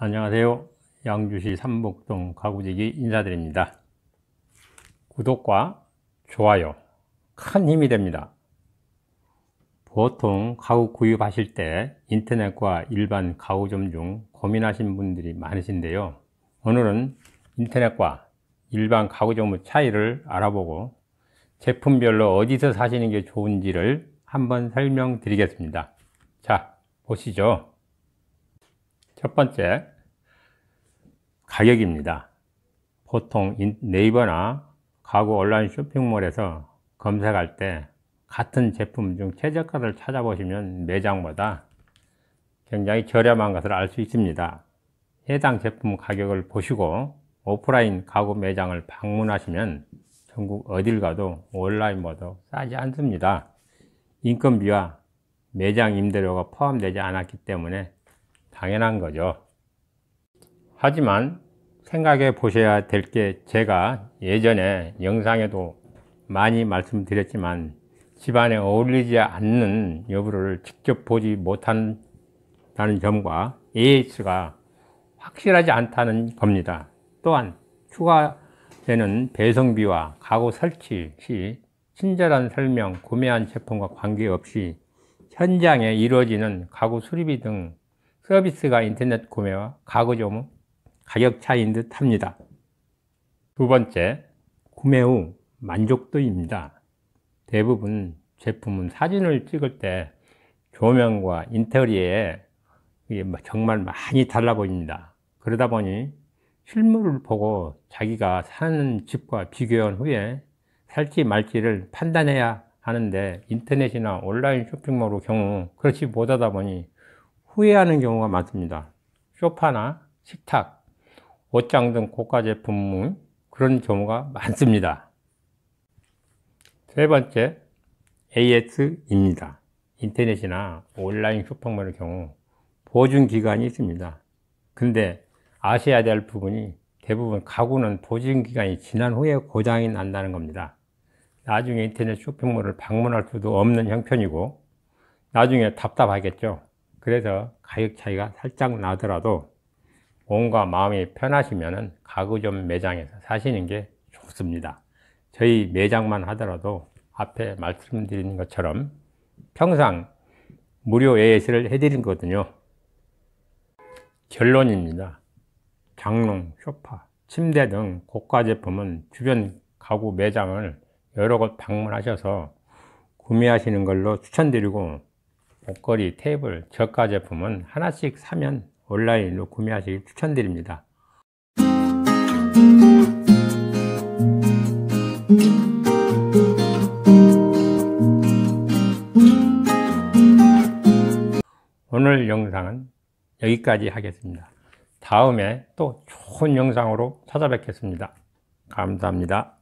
안녕하세요. 양주시 삼복동 가구지기 인사드립니다. 구독과 좋아요 큰 힘이 됩니다. 보통 가구 구입하실 때 인터넷과 일반 가구점 중 고민하신 분들이 많으신데요. 오늘은 인터넷과 일반 가구점의 차이를 알아보고 제품별로 어디서 사시는 게 좋은지를 한번 설명드리겠습니다. 자, 보시죠. 첫 번째, 가격입니다. 보통 네이버나 가구 온라인 쇼핑몰에서 검색할 때 같은 제품 중 최저가를 찾아보시면 매장보다 굉장히 저렴한 것을 알 수 있습니다. 해당 제품 가격을 보시고 오프라인 가구 매장을 방문하시면 전국 어딜 가도 온라인모다 싸지 않습니다. 인건비와 매장 임대료가 포함되지 않았기 때문에 당연한 거죠. 하지만 생각해 보셔야 될 게 제가 예전에 영상에도 많이 말씀드렸지만 집안에 어울리지 않는 여부를 직접 보지 못한다는 점과 AS가 확실하지 않다는 겁니다. 또한 추가되는 배송비와 가구 설치 시 친절한 설명, 구매한 제품과 관계없이 현장에 이루어지는 가구 수리비 등 서비스가 인터넷 구매와 가구점 가격 차이인 듯 합니다. 두 번째, 구매 후 만족도입니다. 대부분 제품은 사진을 찍을 때 조명과 인테리어에 뭐 정말 많이 달라 보입니다. 그러다 보니 실물을 보고 자기가 사는 집과 비교한 후에 살지 말지를 판단해야 하는데 인터넷이나 온라인 쇼핑몰의 경우 그렇지 못하다 보니 후회하는 경우가 많습니다. 쇼파나 식탁, 옷장 등 고가 제품은 그런 경우가 많습니다. 세 번째, AS입니다. 인터넷이나 온라인 쇼핑몰의 경우 보증기간이 있습니다. 근데 아셔야 될 부분이 대부분 가구는 보증기간이 지난 후에 고장이 난다는 겁니다. 나중에 인터넷 쇼핑몰을 방문할 수도 없는 형편이고 나중에 답답하겠죠. 그래서 가격 차이가 살짝 나더라도 몸과 마음이 편하시면 가구점 매장에서 사시는 게 좋습니다. 저희 매장만 하더라도 앞에 말씀드린 것처럼 평상 무료 a s 를 해드린 거거든요. 결론입니다. 장롱, 쇼파, 침대 등 고가 제품은 주변 가구 매장을 여러 곳 방문하셔서 구매하시는 걸로 추천드리고 목걸이, 테이블, 저가 제품은 하나씩 사면 온라인으로 구매하시길 추천드립니다. 오늘 영상은 여기까지 하겠습니다. 다음에 또 좋은 영상으로 찾아뵙겠습니다. 감사합니다.